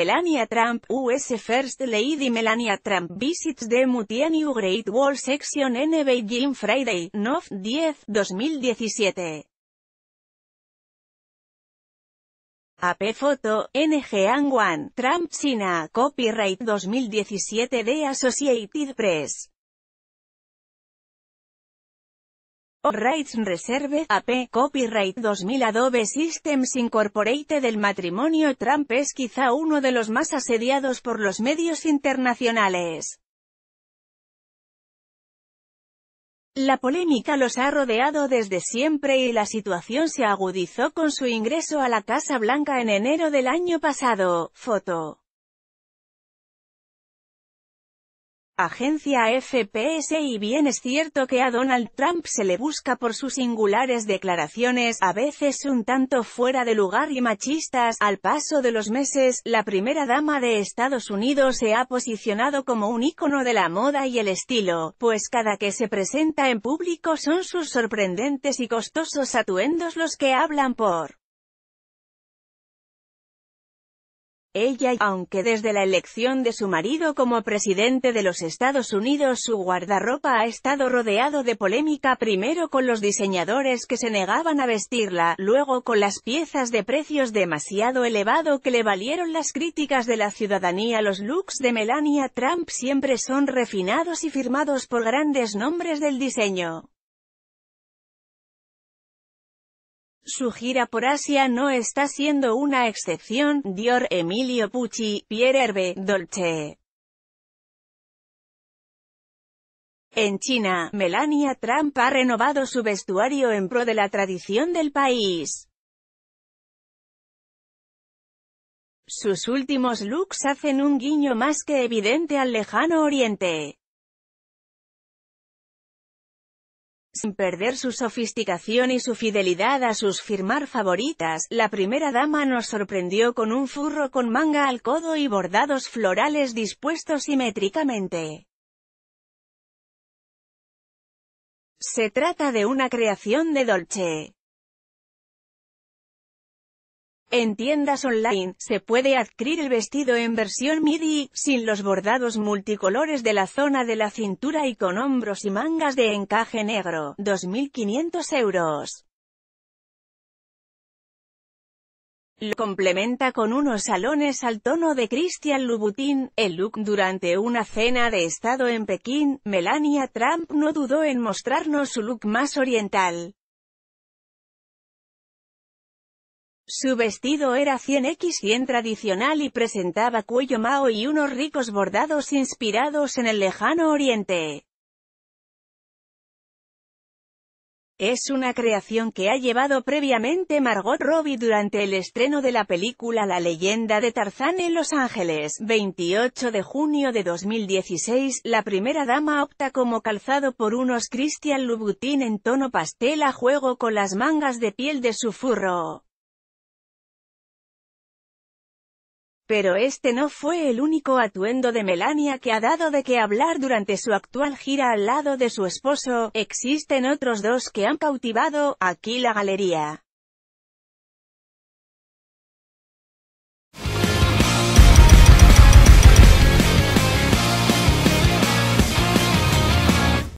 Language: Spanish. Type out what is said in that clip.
Melania Trump, US First Lady Melania Trump visits the New Great Wall Section N Beijing Friday, Nov. 10, 2017. AP Photo, NG Anguan, Trump China, Copyright 2017 de Associated Press. rights Reserve AP. Copyright 2000 Adobe Systems Incorporated Del matrimonio Trump es quizá uno de los más asediados por los medios internacionales. La polémica los ha rodeado desde siempre y la situación se agudizó con su ingreso a la Casa Blanca en enero del año pasado. Foto. Agencia FPS y bien es cierto que a Donald Trump se le busca por sus singulares declaraciones, a veces un tanto fuera de lugar y machistas. Al paso de los meses, la primera dama de Estados Unidos se ha posicionado como un ícono de la moda y el estilo, pues cada que se presenta en público son sus sorprendentes y costosos atuendos los que hablan por Ella, aunque desde la elección de su marido como presidente de los Estados Unidos su guardarropa ha estado rodeado de polémica primero con los diseñadores que se negaban a vestirla, luego con las piezas de precios demasiado elevado que le valieron las críticas de la ciudadanía. Los looks de Melania Trump siempre son refinados y firmados por grandes nombres del diseño. Su gira por Asia no está siendo una excepción, Dior, Emilio Pucci, Pierre Herbe, Dolce. En China, Melania Trump ha renovado su vestuario en pro de la tradición del país. Sus últimos looks hacen un guiño más que evidente al lejano oriente. Sin perder su sofisticación y su fidelidad a sus firmar favoritas, la primera dama nos sorprendió con un furro con manga al codo y bordados florales dispuestos simétricamente. Se trata de una creación de Dolce. En tiendas online, se puede adquirir el vestido en versión midi, sin los bordados multicolores de la zona de la cintura y con hombros y mangas de encaje negro, 2.500 euros. Lo complementa con unos salones al tono de Christian Louboutin. El look durante una cena de estado en Pekín, Melania Trump no dudó en mostrarnos su look más oriental. Su vestido era 100x 100 tradicional y presentaba cuello mao y unos ricos bordados inspirados en el lejano oriente. Es una creación que ha llevado previamente Margot Robbie durante el estreno de la película La leyenda de Tarzán en Los Ángeles, 28 de junio de 2016. La primera dama opta como calzado por unos Christian Louboutin en tono pastel a juego con las mangas de piel de su furro. Pero este no fue el único atuendo de Melania que ha dado de qué hablar durante su actual gira al lado de su esposo, existen otros dos que han cautivado, aquí la galería.